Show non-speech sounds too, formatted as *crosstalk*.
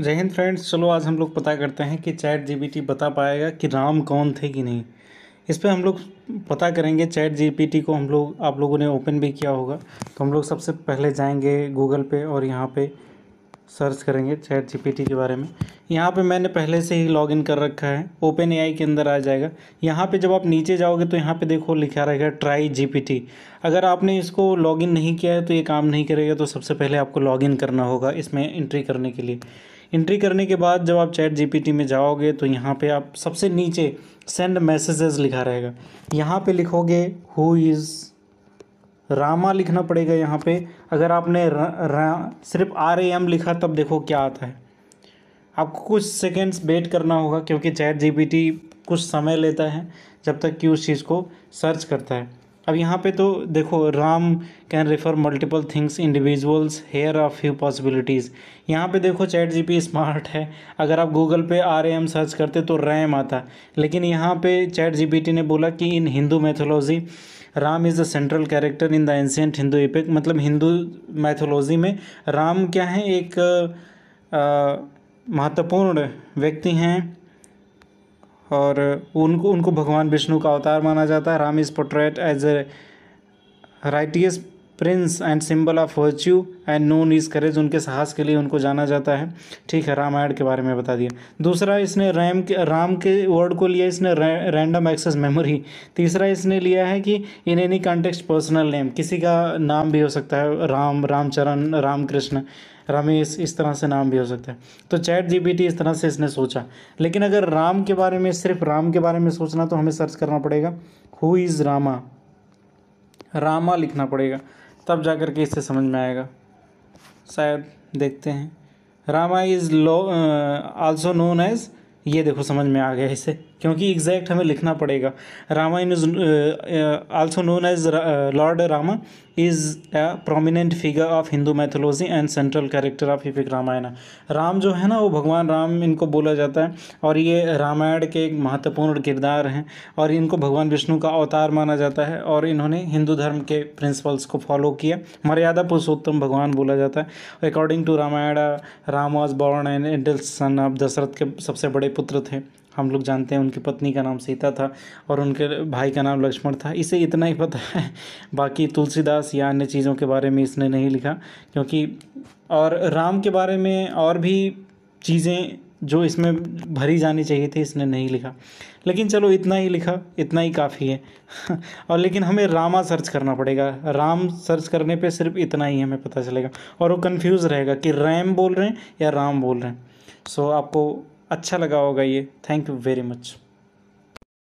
जय हिंद फ्रेंड्स चलो आज हम लोग पता करते हैं कि चैट जीपीटी बता पाएगा कि राम कौन थे कि नहीं इस पर हम लोग पता करेंगे चैट जीपीटी को हम लोग आप लोगों ने ओपन भी किया होगा तो हम लोग सबसे पहले जाएंगे गूगल पे और यहाँ पे सर्च करेंगे चैट जीपीटी के बारे में यहाँ पे मैंने पहले से ही लॉगिन कर रखा है ओपन एआई के अंदर आ जाएगा यहाँ पे जब आप नीचे जाओगे तो यहाँ पे देखो लिखा रहेगा ट्राई जीपीटी अगर आपने इसको लॉगिन नहीं किया है तो ये काम नहीं करेगा तो सबसे पहले आपको लॉगिन करना होगा इसमें एंट्री करने के लिए एंट्री करने के बाद जब आप चैट जीपीटी में जाओगे तो यहाँ पे आप सबसे नीचे सेंड मैसेजेस लिखा रहेगा यहाँ पे लिखोगे हु इज़ रामा लिखना पड़ेगा यहाँ पे अगर आपने र, र, सिर्फ आर ए एम लिखा तब देखो क्या आता है आपको कुछ सेकेंड्स वेट करना होगा क्योंकि चैट जीपीटी कुछ समय लेता है जब तक कि उस चीज़ को सर्च करता है अब यहाँ पे तो देखो Ram can refer multiple things individuals here of few possibilities यहाँ पे देखो चैट जीपी स्मार्ट है अगर आप गूगल पे आर एम सर्च करते तो रैम आता लेकिन यहाँ पे चैट जी ने बोला कि in Hindu mythology Ram is the central character in the ancient Hindu epic मतलब हिंदू मैथोलॉजी में राम क्या है एक महत्वपूर्ण व्यक्ति हैं और उनको उनको भगवान विष्णु का अवतार माना जाता है Ram is portrayed as a righteous prince and symbol of virtue and known is courage उनके साहस के लिए उनको जाना जाता है ठीक है रामायण के बारे में बता दिया दूसरा इसने रैम के राम के वर्ड को लिया इसने रैंडम एक्सेस मेमोरी तीसरा इसने लिया है कि in any context personal name किसी का नाम भी हो सकता है राम रामचरण राम कृष्ण रमेश इस तरह से नाम भी हो सकता है तो चैट जीपीटी इस तरह से इसने सोचा लेकिन अगर राम के बारे में सिर्फ राम के बारे में सोचना तो हमें सर्च करना पड़ेगा हु इज़ रामा रामा लिखना पड़ेगा तब जा कर के इसे समझ में आएगा शायद देखते हैं रामा इज़ लो आल्सो नोन एज ये देखो समझ में आ गया इसे क्योंकि एग्जैक्ट हमें लिखना पड़ेगा Ramayana is also known as lord Rama is a prominent figure of Hindu mythology and central character of epic Ramayana Ram जो है ना वो भगवान राम इनको बोला जाता है और ये रामायण के एक महत्वपूर्ण किरदार हैं और इनको भगवान विष्णु का अवतार माना जाता है और इन्होंने हिंदू धर्म के प्रिंसिपल्स को फॉलो किया मर्यादा पुरुषोत्तम भगवान बोला जाता है according to Ramayana Ram was born and एंडल सन ऑफ दशरथ के सबसे बड़े पुत्र थे हम लोग जानते हैं उनकी पत्नी का नाम सीता था और उनके भाई का नाम लक्ष्मण था इसे इतना ही पता है बाकी तुलसीदास या अन्य चीज़ों के बारे में इसने नहीं लिखा क्योंकि और राम के बारे में और भी चीज़ें जो इसमें भरी जानी चाहिए थी इसने नहीं लिखा लेकिन चलो इतना ही लिखा इतना ही काफ़ी है *laughs* और लेकिन हमें रामा सर्च करना पड़ेगा राम सर्च करने पे सिर्फ इतना ही हमें पता चलेगा और वो कंफ्यूज रहेगा कि रैम बोल रहे हैं या राम बोल रहे हैं सो आपको अच्छा लगा होगा ये थैंक यू वेरी मच